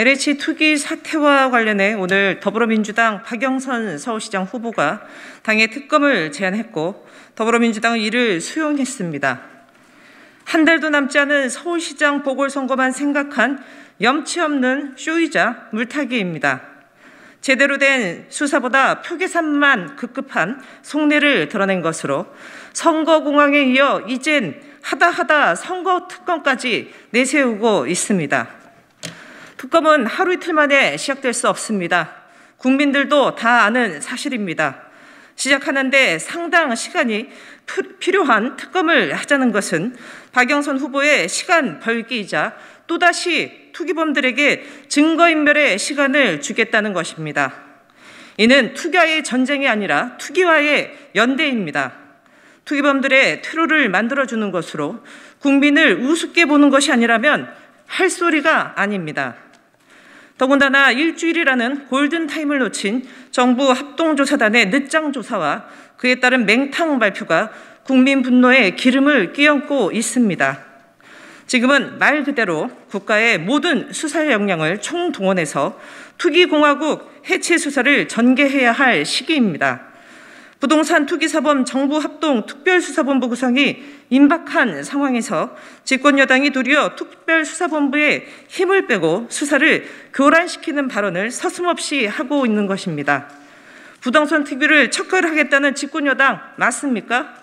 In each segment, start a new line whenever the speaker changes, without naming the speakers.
LH 투기 사태와 관련해 오늘 더불어민주당 박영선 서울시장 후보가 당의 특검을 제안했고 더불어민주당은 이를 수용했습니다. 한 달도 남지 않은 서울시장 보궐선거만 생각한 염치 없는 쇼이자 물타기입니다. 제대로 된 수사보다 표계산만 급급한 속내를 드러낸 것으로 선거공항에 이어 이젠 하다하다 선거특검까지 내세우고 있습니다. 특검은 하루 이틀 만에 시작될 수 없습니다. 국민들도 다 아는 사실입니다. 시작하는데 상당 시간이 필요한 특검을 하자는 것은 박영선 후보의 시간 벌기이자 또다시 투기범들에게 증거인멸의 시간을 주겠다는 것입니다. 이는 투기와의 전쟁이 아니라 투기와의 연대입니다. 투기범들의 퇴로를 만들어주는 것으로 국민을 우습게 보는 것이 아니라면 할 소리가 아닙니다. 더군다나 일주일이라는 골든타임을 놓친 정부 합동조사단의 늦장 조사와 그에 따른 맹탕 발표가 국민 분노에 기름을 끼얹고 있습니다. 지금은 말 그대로 국가의 모든 수사 역량을 총동원해서 투기공화국 해체 수사를 전개해야 할 시기입니다. 부동산 투기 사범 정부 합동 특별수사본부 구성이 임박한 상황에서 집권 여당이 도리어 특별수사본부에 힘을 빼고 수사를 교란시키는 발언을 서슴없이 하고 있는 것입니다. 부동산 특위를 척결하겠다는 집권 여당 맞습니까?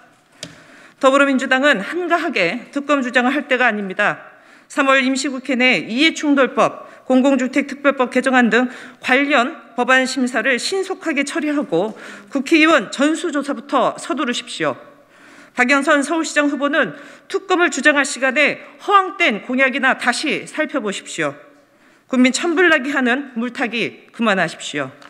더불어민주당은 한가하게 특검 주장을 할 때가 아닙니다. 3월 임시국회 내 이해충돌법, 공공주택특별법 개정안 등 관련 법안 심사를 신속하게 처리하고 국회의원 전수조사부터 서두르십시오. 박영선 서울시장 후보는 특검을 주장할 시간에 허황된 공약이나 다시 살펴보십시오. 국민 천불나게 하는 물타기 그만하십시오.